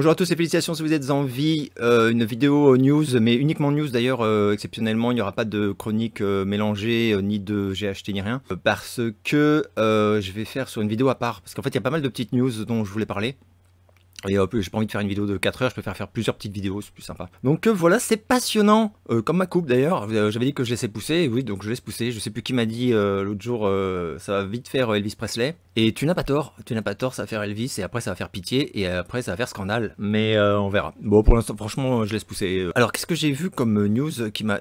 Bonjour à tous et félicitations si vous êtes en vie. Euh, une vidéo news, mais uniquement news d'ailleurs, euh, exceptionnellement, il n'y aura pas de chronique euh, mélangée, ni de j'ai ni rien, parce que je vais faire sur une vidéo à part, parce qu'en fait il y a pas mal de petites news dont je voulais parler. Et plus, euh, j'ai pas envie de faire une vidéo de 4 heures, je préfère faire plusieurs petites vidéos, c'est plus sympa. Donc euh, voilà, c'est passionnant, euh, comme ma coupe d'ailleurs. J'avais dit que je laissais pousser, oui, donc je laisse pousser. Je sais plus qui m'a dit l'autre jour, ça va vite faire Elvis Presley. Et tu n'as pas tort, tu n'as pas tort, ça va faire Elvis, et après ça va faire pitié, et après ça va faire scandale. Mais on verra. Bon, pour l'instant, franchement, je laisse pousser. Alors, qu'est-ce que j'ai vu comme news qui m'a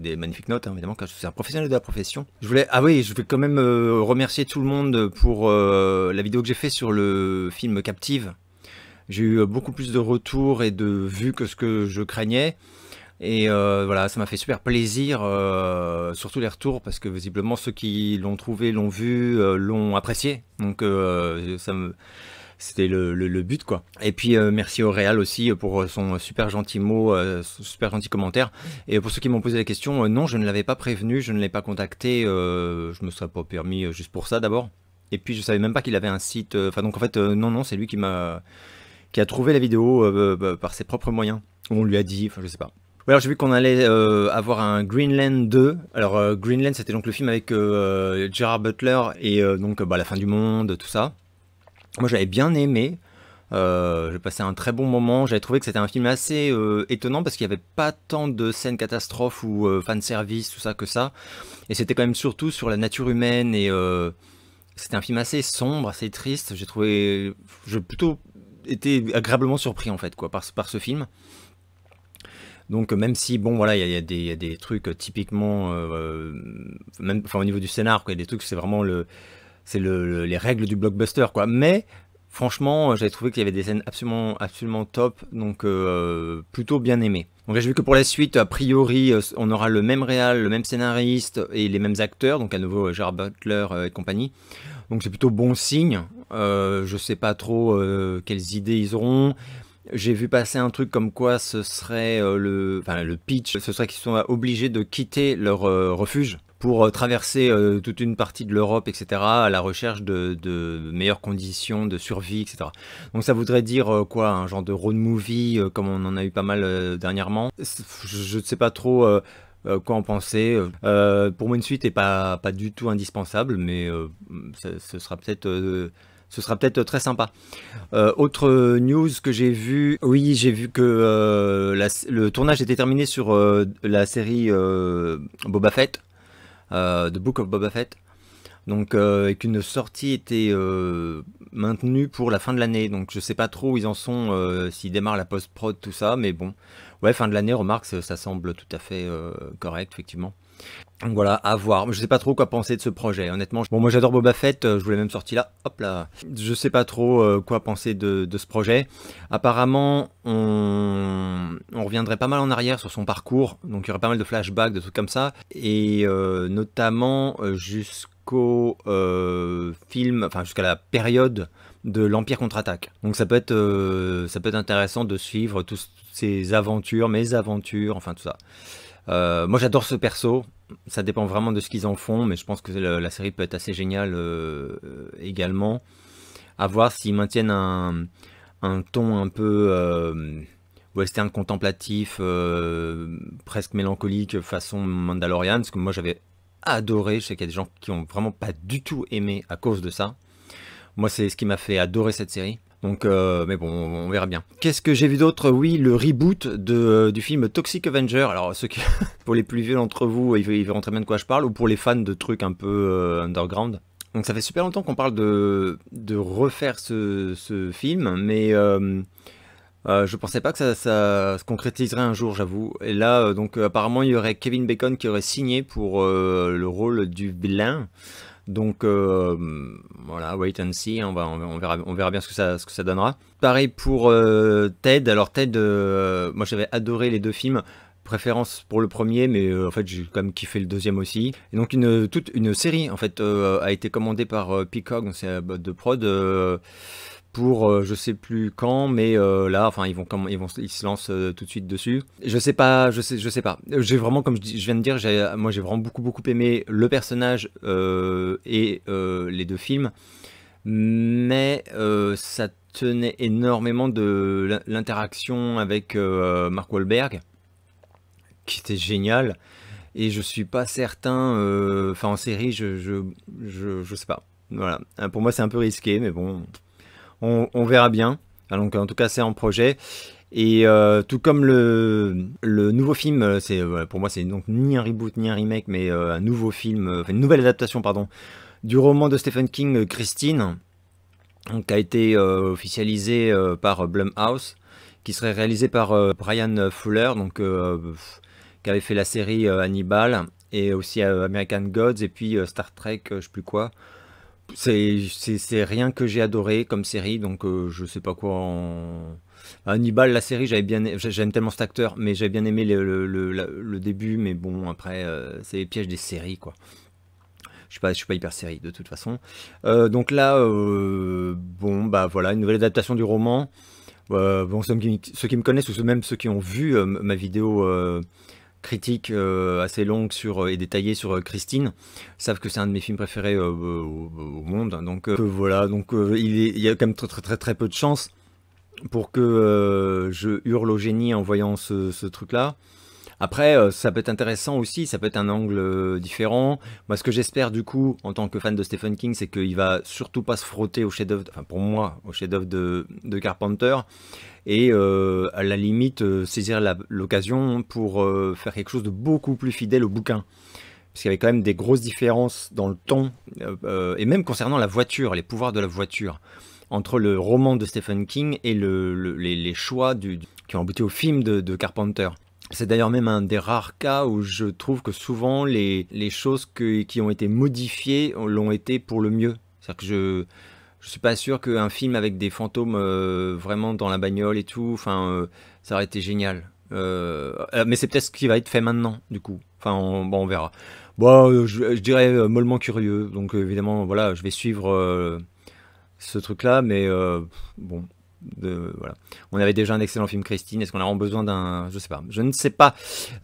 des magnifiques notes, hein, évidemment, car je suis un professionnel de la profession. Je voulais, ah oui, je vais quand même remercier tout le monde pour la vidéo que j'ai fait sur le film Captive, j'ai eu euh, beaucoup plus de retours et de vues que ce que je craignais. Et euh, voilà, ça m'a fait super plaisir, euh, surtout les retours, parce que visiblement ceux qui l'ont trouvé, l'ont vu, l'ont apprécié. Donc ça C'était le, but quoi. Et puis merci au Real aussi pour son super gentil mot, son super gentil commentaire. Et pour ceux qui m'ont posé la question, non, je ne l'avais pas prévenu, je ne l'ai pas contacté, je ne me serais pas permis juste pour ça d'abord. Et puis je savais même pas qu'il avait un site. Enfin donc en fait non non, c'est lui qui m'a qui a trouvé la vidéo euh, bah, par ses propres moyens. On lui a dit, enfin je sais pas. Ouais, alors j'ai vu qu'on allait euh, avoir un Greenland 2. Alors euh, Greenland, c'était donc le film avec Gerard Butler et donc bah, la fin du monde, tout ça. Moi j'avais bien aimé. j'ai passé un très bon moment. J'avais trouvé que c'était un film assez étonnant parce qu'il n'y avait pas tant de scènes catastrophes ou fan service, tout ça que ça. Et c'était quand même surtout sur la nature humaine et c'était un film assez sombre, assez triste. J'ai trouvé, je plutôt été agréablement surpris en fait quoi par, par ce film. Donc même si bon voilà il y, a des trucs euh, typiquement euh, euh, même enfin au niveau du scénar quoi, il y a des trucs c'est vraiment le c'est les règles du blockbuster quoi. Mais Franchement, euh, j'avais trouvé qu'il y avait des scènes absolument, absolument top, donc euh, plutôt bien aimé. Donc j'ai vu que pour la suite, a priori, euh, on aura le même réal, le même scénariste et les mêmes acteurs, donc à nouveau Gerard Butler et compagnie. Donc c'est plutôt bon signe. je sais pas trop quelles idées ils auront. J'ai vu passer un truc comme quoi ce serait le, enfin, le pitch, ce serait qu'ils sont obligés de quitter leur refuge pour euh, traverser euh, toute une partie de l'Europe, etc., à la recherche de, meilleures conditions de survie, etc. Donc ça voudrait dire euh, quoi Un genre de road movie, comme on en a eu pas mal dernièrement. Je ne sais pas trop quoi en penser. pour moi, une suite n'est pas, pas du tout indispensable, mais ce sera peut-être ce sera peut-être très sympa. autre news que j'ai vu, oui, j'ai vu que le tournage était terminé sur la série Boba Fett. Euh, de Book of Boba Fett. Donc, euh, et qu'une sortie était euh, maintenue pour la fin de l'année. Donc, je sais pas trop où ils en sont, s'ils démarrent la post-prod, tout ça, mais bon. Ouais, fin de l'année, remarque, ça, semble tout à fait correct, effectivement. Donc voilà, à voir. Je sais pas trop quoi penser de ce projet, honnêtement. Bon, moi j'adore Boba Fett, euh, je voulais même sorti là. Hop là. Je sais pas trop euh, quoi penser de, ce projet. Apparemment, on... reviendrait pas mal en arrière sur son parcours. Donc il y aurait pas mal de flashbacks, de trucs comme ça. Et euh, notamment jusqu'au film, enfin jusqu'à la période de l'Empire contre-attaque. Donc ça peut, être, ça peut être intéressant de suivre toutes ces aventures, mes aventures, enfin tout ça. Euh, moi, j'adore ce perso. Ça dépend vraiment de ce qu'ils en font, mais je pense que la, série peut être assez géniale euh, également. À voir s'ils maintiennent un, ton un peu euh, western contemplatif, presque mélancolique, façon Mandalorian, ce que moi j'avais adoré. Je sais qu'il y a des gens qui ont vraiment pas du tout aimé à cause de ça. Moi, c'est ce qui m'a fait adorer cette série. Donc, euh, mais bon, on verra bien. Qu'est-ce que j'ai vu d'autre Oui, le reboot de, euh, du film Toxic Avenger. Alors, ceux pour les plus vieux d'entre vous, ils verront très bien de quoi je parle, ou pour les fans de trucs un peu euh, underground. Donc, ça fait super longtemps qu'on parle de, de refaire ce, ce film, mais euh, je pensais pas que ça, ça se concrétiserait un jour, j'avoue. Et là, donc, apparemment, il y aurait Kevin Bacon qui aurait signé pour le rôle du blin. Donc euh, voilà, wait and see, hein, on, va, on, verra, on verra bien ce que ça, ce que ça donnera. Pareil pour euh, Ted, alors Ted, euh, moi j'avais adoré les deux films, préférence pour le premier, mais en fait j'ai quand même kiffé le deuxième aussi. Et donc une, toute une série en fait a été commandée par Peacock, la c'est de prod pour euh, je sais plus quand, mais euh, là, enfin, ils vont ils vont, ils se lancent euh, tout de suite dessus. Je sais pas, je sais, je sais pas. J'ai vraiment, comme je, je, viens de dire, moi, j'ai vraiment beaucoup beaucoup aimé le personnage et les deux films, mais ça tenait énormément de l'interaction avec Mark Wahlberg, qui était génial. Et je suis pas certain, enfin en série, je, je, je, je sais pas. Voilà. Pour moi, c'est un peu risqué, mais bon on, verra bien. Ah, en tout cas c'est en projet. Et euh, tout comme le, nouveau film, euh, c'est euh, pour moi c'est donc ni un reboot ni un remake, mais un nouveau film, une nouvelle adaptation pardon, du roman de Stephen King Christine, donc, qui a été officialisé par Blumhouse, qui serait réalisé par Brian Fuller, donc qui avait fait la série Hannibal et aussi American Gods et puis Star Trek, je sais plus quoi. C'est rien que j'ai adoré comme série, donc euh, je sais pas quoi en... Hannibal, la série, j'avais bien, j'aime tellement cet acteur, mais j'avais bien aimé le, début, mais bon, après, euh, c'est les pièges des séries, quoi. Je suis pas, suis pas hyper série de toute façon. Euh, donc là, bon, bah voilà, une nouvelle adaptation du roman. bon, ceux qui, me connaissent ou ceux, même ceux qui ont vu ma vidéo Critique euh, assez longue sur, euh, et détaillée sur euh, Christine savent que c'est un de mes films préférés au, monde. Donc voilà, donc il, y a quand même très très très, très peu de chance pour que je hurle au génie en voyant ce, ce truc-là. Après, euh, ça peut être intéressant aussi, ça peut être un angle euh, différent. Moi, ce que j'espère du coup, en tant que fan de Stephen King, c'est qu'il va surtout pas se frotter au chef-d'œuvre, enfin pour moi, au chef-d'œuvre de, Carpenter, et euh, à la limite saisir l'occasion pour faire quelque chose de beaucoup plus fidèle au bouquin. Parce qu'il y avait quand même des grosses différences dans le ton, et même concernant la voiture, les pouvoirs de la voiture entre le roman de Stephen King et les, choix qui ont abouti au film de Carpenter. C'est d'ailleurs même un des rares cas où je trouve que souvent les, choses qui ont été modifiées l'ont été pour le mieux. C'est-à-dire que je, ne suis pas sûr qu'un film avec des fantômes euh, vraiment dans la bagnole et tout, enfin, euh, ça aurait été génial. Euh, mais c'est peut-être ce qui va être fait maintenant, du coup. Enfin, on, bon, on verra. Bon, je, dirais mollement curieux, donc évidemment, voilà, je vais suivre ce truc-là, mais bon, on avait déjà un excellent film Christine. Est-ce qu'on a besoin d'un Je sais pas. Je ne sais pas.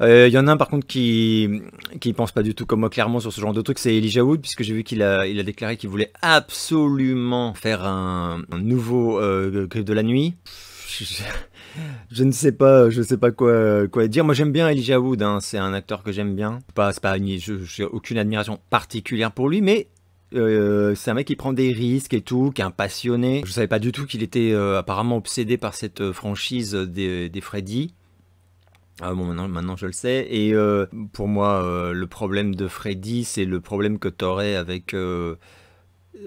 Euh, il y en a un par contre qui qui pense pas du tout comme moi clairement sur ce genre de truc. C'est Elijah Wood puisque j'ai vu qu'il a il a déclaré qu'il voulait absolument faire un, nouveau euh, de la nuit. Je, ne sais pas, je sais pas quoi quoi dire. Moi j'aime bien Elijah Wood. Hein. C'est un acteur que j'aime bien. Pas, pas je, n'ai aucune admiration particulière pour lui, mais euh, c'est un mec qui prend des risques et tout, qui est un passionné. Je savais pas du tout qu'il était euh, apparemment obsédé par cette euh, franchise des, Freddy. Ah bon, maintenant, je le sais. Et pour moi, le problème de Freddy, c'est le problème que t'aurais avec,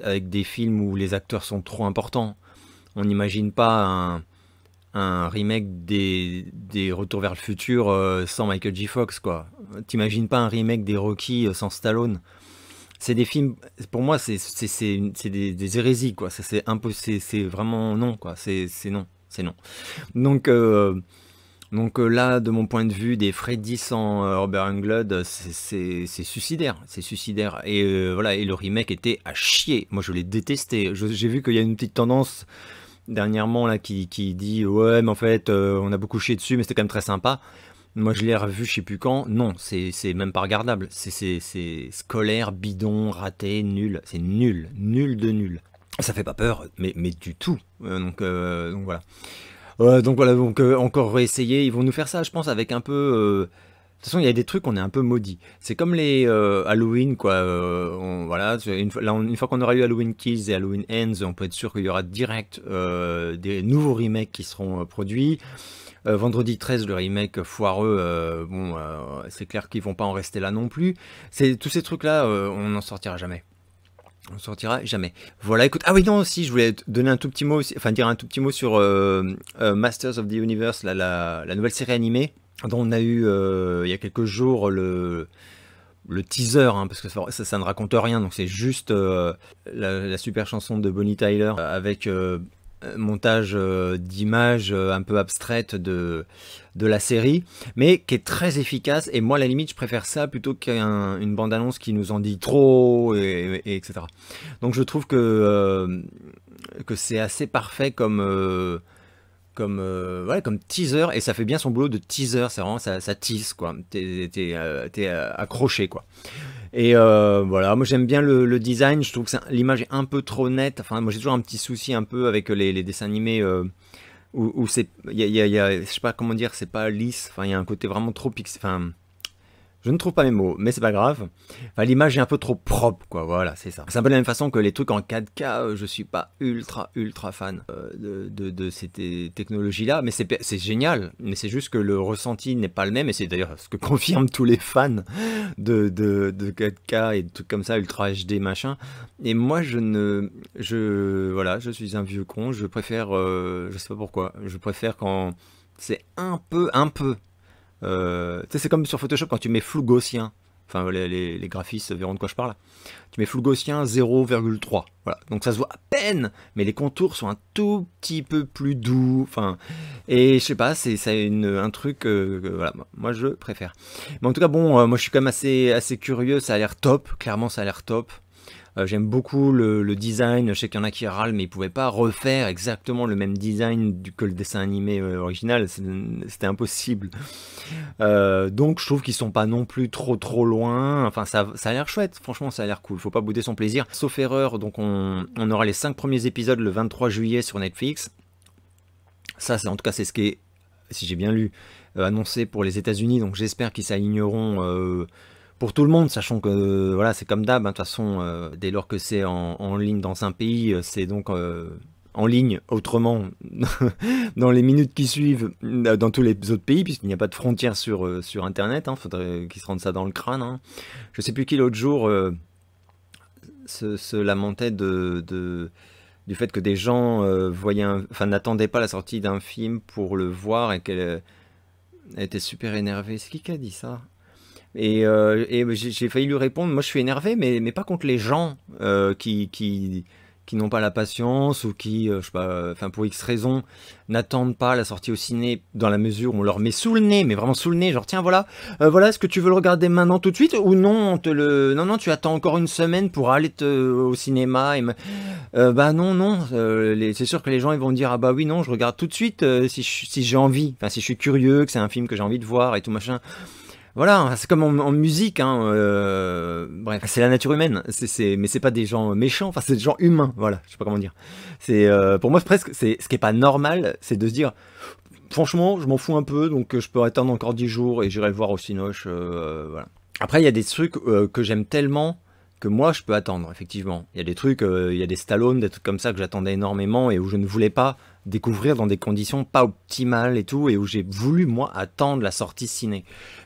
avec des films où les acteurs sont trop importants. On n'imagine pas un, remake des, des vers le futur sans Michael J. Fox, quoi. T'imagines pas un remake des Rocky sans Stallone c'est des films, pour moi, c'est des, des hérésies, quoi. C'est c'est vraiment non, quoi. C'est non, c'est non. Donc, euh, donc euh, là, de mon point de vue, des Freddy sans euh, Robert Englund, c'est suicidaire, c'est suicidaire. Et voilà, et le remake était à chier. Moi, je l'ai détesté. J'ai vu qu'il y a une petite tendance dernièrement là qui, dit ouais mais en fait on a beaucoup chié dessus mais c'était quand même très sympa moi, je l'ai revu, je sais plus quand. Non, c'est même pas regardable. C'est scolaire, bidon, raté, nul. C'est nul, nul de nul. Ça fait pas peur, mais, mais du tout. Euh, donc, euh, euh, donc, voilà. donc voilà, donc encore réessayer. Ils vont nous faire ça, je pense, avec un peu de toute façon, il y a des trucs, on est un peu maudits C'est comme les euh, Halloween, quoi. Euh, voilà, une, fois qu'on aura eu Halloween Kills et Halloween Ends, on peut être sûr qu'il y aura direct euh, des nouveaux remakes qui seront produits. vendredi 13, le remake foireux, bon, c'est clair qu'ils vont pas en rester là non plus. C'est tous ces trucs-là, on n'en sortira jamais. On sortira jamais. Voilà, écoute. Ah oui, non, aussi, je voulais donner un tout petit mot, enfin dire un tout petit mot sur Masters of the Universe, la nouvelle série animée dont on a eu euh, il y a quelques jours le, le teaser, hein, parce que ça, ne raconte rien, donc c'est juste euh, la, super chanson de Bonnie Tyler avec euh, montage d'images un peu abstraites de, de la série, mais qui est très efficace. Et moi, à la limite, je préfère ça plutôt qu'une bande-annonce qui nous en dit trop, et, etc. Donc je trouve que, que c'est assez parfait comme comme, euh, comme teaser, et ça fait bien son boulot de teaser, c'est ça, ça tease, quoi. T'es euh, euh, accroché, quoi. Et voilà, moi j'aime bien le, design, je trouve que l'image est un peu trop nette. Enfin, moi j'ai toujours un petit souci un peu avec les, dessins animés où, c'est. Y je sais pas comment dire, c'est pas lisse, enfin, il y a un côté vraiment trop pixel. Je ne trouve pas mes mots, mais c'est pas grave. l'image est un peu trop propre, quoi. Voilà, c'est ça. C'est un peu de la même façon que les trucs en 4K. Euh, je suis pas ultra, ultra fan euh, de, ces euh, technologies-là, mais c'est génial. Mais c'est juste que le ressenti n'est pas le même, et c'est d'ailleurs ce que confirment tous les fans de, 4K et de trucs comme ça, ultra HD, machin. Et moi, je ne, je, voilà, je suis un vieux con. Je préfère, je sais pas pourquoi, je préfère quand c'est un peu, un peu euh, c'est comme sur Photoshop quand tu mets flou gaussien. Enfin, les, graphistes verront de quoi je parle. Tu mets flou gaussien 0,3. Voilà. Donc ça se voit à peine, mais les contours sont un tout petit peu plus doux. Enfin, et je sais pas, c'est un truc. que, voilà, moi je préfère. Mais en tout cas, bon, euh, moi je suis quand même assez, assez curieux. Ça a l'air top. Clairement, ça a l'air top. Euh, j'aime beaucoup le, design. Je sais qu'il y en a qui râlent, mais ils ne pouvaient pas refaire exactement le même design du, que le dessin animé euh, original. C'était impossible. Euh, donc je trouve qu'ils sont pas non plus trop trop loin. Enfin, ça, ça a l'air chouette. Franchement, ça a l'air cool. Faut pas bouder son plaisir. Sauf erreur, donc on, aura les 5 premiers épisodes le 23 juillet sur Netflix. Ça, c'est en tout cas, c'est ce qui est, si j'ai bien lu, annoncé pour les États-Unis. Donc j'espère qu'ils s'aligneront pour tout le monde, sachant que euh, voilà, c'est comme d'hab. Hein, de toute façon, euh, dès lors que c'est en, ligne dans un pays, euh, c'est donc en ligne autrement dans les minutes qui suivent dans tous les autres pays, puisqu'il n'y a pas de frontières sur, sur Internet. Il hein, faudrait qu'ils se rendent ça dans le crâne. Je hein. Je sais plus qui l'autre jour se, lamentait de, du fait que des gens enfin, n'attendaient pas la sortie d'un film pour le voir et qu'elle était super énervée. C'est qui qui a dit ça et, euh, j'ai failli lui répondre, moi je suis énervé, mais, pas contre les gens euh, qui, n'ont pas la patience ou qui, euh, je sais pas, enfin pour X raisons, n'attendent pas la sortie au ciné dans la mesure où on leur met sous le nez, mais vraiment sous le nez, genre tiens voilà, voilà, est-ce que tu veux le regarder maintenant tout de suite ou non, te le, non non, tu attends encore une semaine pour aller te, au cinéma et bah non non, c'est sûr que les gens ils vont dire ah bah oui non, je regarde tout de suite si j'ai envie, enfin si je suis curieux, que c'est un film que j'ai envie de voir et tout machin. Voilà, c'est comme en, musique, hein, euh, c'est la nature humaine, c'est mais c'est pas des gens méchants, enfin c'est des gens humains, voilà, je sais pas comment dire. C'est euh, pour moi presque, c'est ce qui est pas normal, c'est de se dire, franchement, je m'en fous un peu, donc je peux attendre encore 10 jours et j'irai le voir au Cinoche, euh, voilà. Après, il y a des trucs que j'aime tellement que moi je peux attendre, effectivement. Il y a des trucs, il y a des Stallone, des trucs comme ça que j'attendais énormément et où je ne voulais pas découvrir dans des conditions pas optimales et tout, et où j'ai voulu moi attendre la sortie ciné.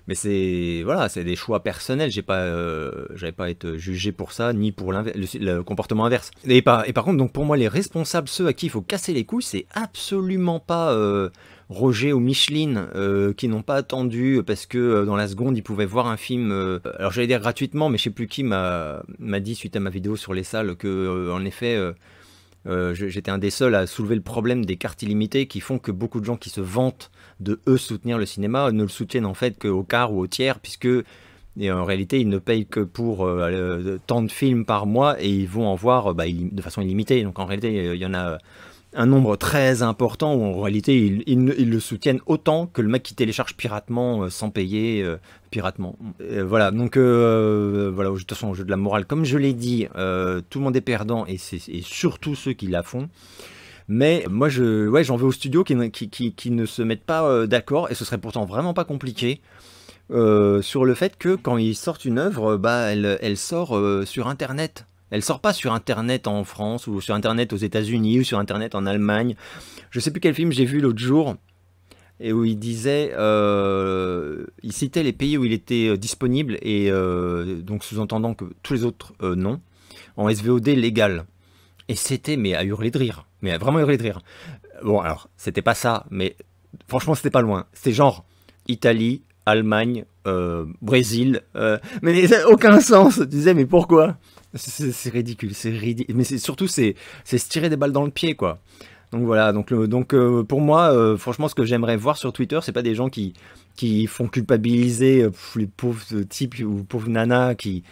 Mais c'est voilà, c'est des choix personnels. J'ai pas, euh, j'avais pas être jugé pour ça, ni pour le, le, comportement inverse. Et par, et par contre, donc pour moi, les responsables, ceux à qui il faut casser les couilles, c'est absolument pas euh, Roger ou Micheline euh, qui n'ont pas attendu parce que dans la seconde ils pouvaient voir un film. alors j'allais dire gratuitement, mais je sais plus qui m'a dit suite à ma vidéo sur les salles que en effet euh, j'étais un des seuls à soulever le problème des cartes illimitées qui font que beaucoup de gens qui se vantent de eux soutenir le cinéma ne le soutiennent en fait qu'au quart ou au tiers, puisque et en réalité, ils ne payent que pour euh, euh, tant de films par mois et ils vont en voir bah, de façon illimitée. Donc en réalité, il y en a un nombre très important où en réalité ils, le soutiennent autant que le mec qui télécharge piratement euh, sans payer euh, piratement. Euh, voilà, donc voilà voilà, de toute façon, au jeu de la morale, comme je l'ai dit, tout le monde est perdant et, c'est, surtout ceux qui la font. Mais moi, je, ouais, j'en veux aux studios qui, qui, qui, ne se mettent pas d'accord et ce serait pourtant vraiment pas compliqué. sur le fait que quand ils sortent une œuvre, bah, elle, elle sort sur Internet. Elle sort pas sur Internet en France ou sur Internet aux États-Unis ou sur Internet en Allemagne. Je sais plus quel film j'ai vu l'autre jour et où il disait, euh, il citait les pays où il était euh, disponible et euh, donc sous-entendant que tous les autres non en SVOD légal. Et c'était mais à hurler de rire, mais à vraiment hurler de rire. Bon alors c'était pas ça, mais franchement c'était pas loin. C'était genre Italie, Allemagne, euh, Brésil, euh, mais ça aucun sens. Tu disais, mais pourquoi C'est ridicule, c'est ridicule. Mais surtout, c'est se tirer des balles dans le pied, quoi. Donc voilà, donc, euh, donc pour moi, franchement, ce que j'aimerais voir sur Twitter, c'est pas des gens qui, qui font culpabiliser les pauvres types ou pauvres nanas qui,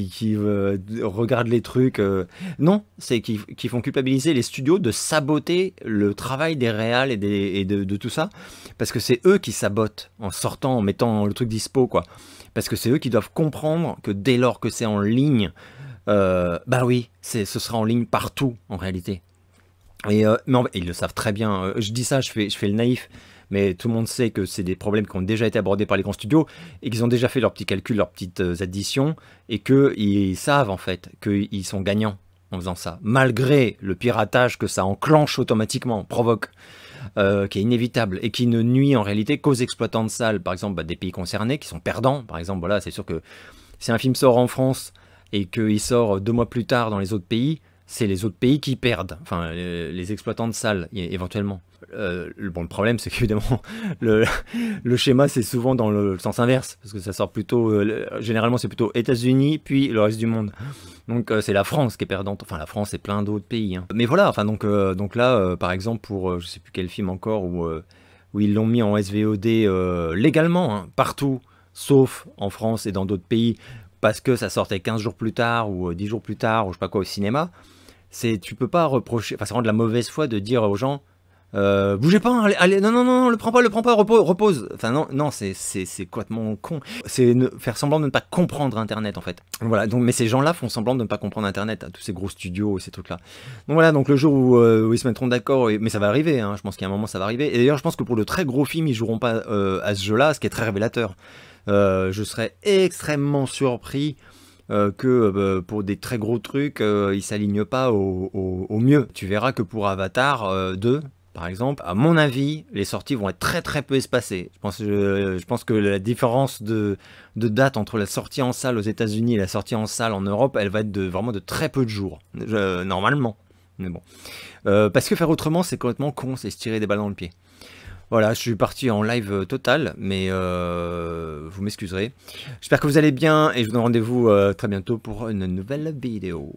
qui, euh, regardent les trucs. Euh, non, c'est qui, qui, font culpabiliser les studios de saboter le travail des réals et, des, de, tout ça, parce que c'est eux qui sabotent en sortant, en mettant le truc dispo, quoi. Parce que c'est eux qui doivent comprendre que dès lors que c'est en ligne, euh, bah oui, ce sera en ligne partout en réalité. Et, mais ils le savent très bien. Je dis ça, je fais, je fais le naïf mais tout le monde sait que c'est des problèmes qui ont déjà été abordés par les grands studios et qu'ils ont déjà fait leurs petits calculs, leurs petites euh, additions, et qu'ils savent en fait qu'ils sont gagnants en faisant ça, malgré le piratage que ça enclenche automatiquement, provoque, euh, qui est inévitable et qui ne nuit en réalité qu'aux exploitants de salles, par exemple bah, des pays concernés qui sont perdants. Par exemple, voilà, c'est sûr que si un film sort en France et qu'il sort deux mois plus tard dans les autres pays, c'est les autres pays qui perdent, enfin les, exploitants de salles éventuellement. Euh, bon, le problème, c'est qu'évidemment, le, le, schéma, c'est souvent dans le sens inverse, parce que ça sort plutôt, euh, généralement, c'est plutôt États-Unis, puis le reste du monde. Donc, euh, c'est la France qui est perdante, enfin, la France et plein d'autres pays. Hein. Mais voilà, enfin, donc, donc là, par exemple, pour je sais plus quel film encore, où, où ils l'ont mis en SVOD légalement, hein, partout, sauf en France et dans d'autres pays, parce que ça sortait 15 jours plus tard, ou 10 jours plus tard, ou je sais pas quoi, au cinéma c'est tu peux pas reprocher, enfin c'est de la mauvaise foi de dire aux gens euh, bougez pas, allez, non, non, non, le prends pas, le prends pas, repose, Enfin, non, non, c'est, c'est, c'est complètement con. C'est faire semblant de ne pas comprendre Internet, en fait. Voilà, donc, mais ces gens-là font semblant de ne pas comprendre Internet, à tous ces gros studios, et ces trucs-là. Donc voilà, donc le jour où, euh, ils se mettront d'accord, mais ça va arriver, hein, je pense qu'à un moment ça va arriver. Et d'ailleurs, je pense que pour le très gros film ils joueront pas euh, à ce jeu-là, ce qui est très révélateur. je serais extrêmement surpris euh, que euh, pour des très gros trucs, euh, ils ne s'alignent pas au, mieux. Tu verras que pour Avatar 2, par exemple, à mon avis, les sorties vont être très très peu espacées. Je pense, que la différence de, date entre la sortie en salle aux États-Unis et la sortie en salle en Europe, elle va être de, vraiment de très peu de jours, normalement. Mais bon. parce que faire autrement, c'est complètement con, c'est se tirer des balles dans le pied. Voilà, je suis parti en live euh, total, mais euh, vous m'excuserez. J'espère que vous allez bien et je vous donne rendez-vous euh, très bientôt pour une nouvelle vidéo.